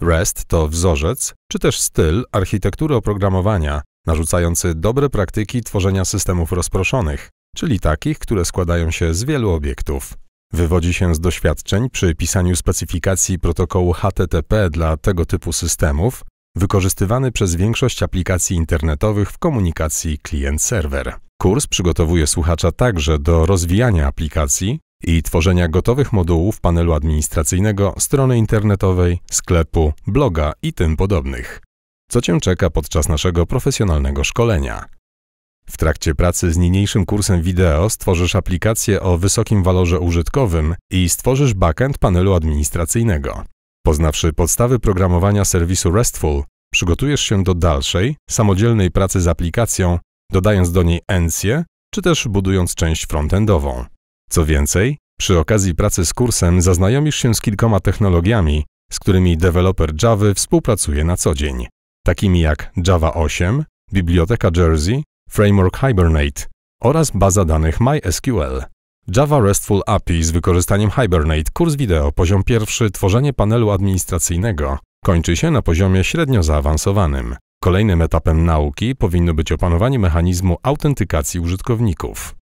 REST to wzorzec czy też styl architektury oprogramowania, narzucający dobre praktyki tworzenia systemów rozproszonych, czyli takich, które składają się z wielu obiektów. Wywodzi się z doświadczeń przy pisaniu specyfikacji protokołu HTTP dla tego typu systemów, wykorzystywany przez większość aplikacji internetowych w komunikacji klient-serwer. Kurs przygotowuje słuchacza także do rozwijania aplikacji, i tworzenia gotowych modułów panelu administracyjnego, strony internetowej, sklepu, bloga i tym podobnych. Co Cię czeka podczas naszego profesjonalnego szkolenia? W trakcie pracy z niniejszym kursem wideo stworzysz aplikację o wysokim walorze użytkowym i stworzysz backend panelu administracyjnego. Poznawszy podstawy programowania serwisu RESTful, przygotujesz się do dalszej, samodzielnej pracy z aplikacją, dodając do niej encję, czy też budując część frontendową. Co więcej, przy okazji pracy z kursem zaznajomisz się z kilkoma technologiami, z którymi deweloper Java współpracuje na co dzień, takimi jak Java 8, biblioteka Jersey, framework Hibernate oraz baza danych MySQL. Java RESTful API z wykorzystaniem Hibernate, kurs wideo, poziom pierwszy, tworzenie panelu administracyjnego, kończy się na poziomie średnio zaawansowanym. Kolejnym etapem nauki powinno być opanowanie mechanizmu autentykacji użytkowników.